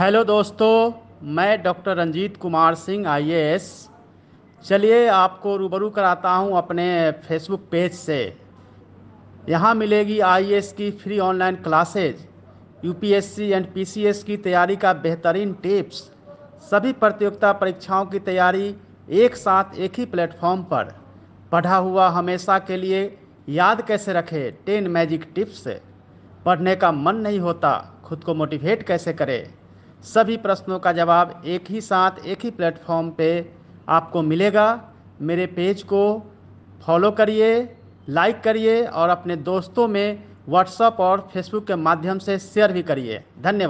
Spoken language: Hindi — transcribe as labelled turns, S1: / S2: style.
S1: हेलो दोस्तों मैं डॉक्टर रंजीत कुमार सिंह आई चलिए आपको रूबरू कराता हूं अपने फेसबुक पेज से यहां मिलेगी आई की free online classes UPSC and PCS की तैयारी का बेहतरीन टिप्स सभी प्रतियोगिता परीक्षाओं की तैयारी एक साथ एक ही प्लेटफॉर्म पर पढ़ा हुआ हमेशा के लिए याद कैसे रखें टेन मैजिक टिप्स पढ़ने का मन नहीं होता खुद को मोटिवेट कैसे करें सभी प्रश्नों का जवाब एक ही साथ एक ही प्लेटफॉर्म पे आपको मिलेगा मेरे पेज को फॉलो करिए लाइक करिए और अपने दोस्तों में व्हाट्सअप और फेसबुक के माध्यम से शेयर भी करिए धन्यवाद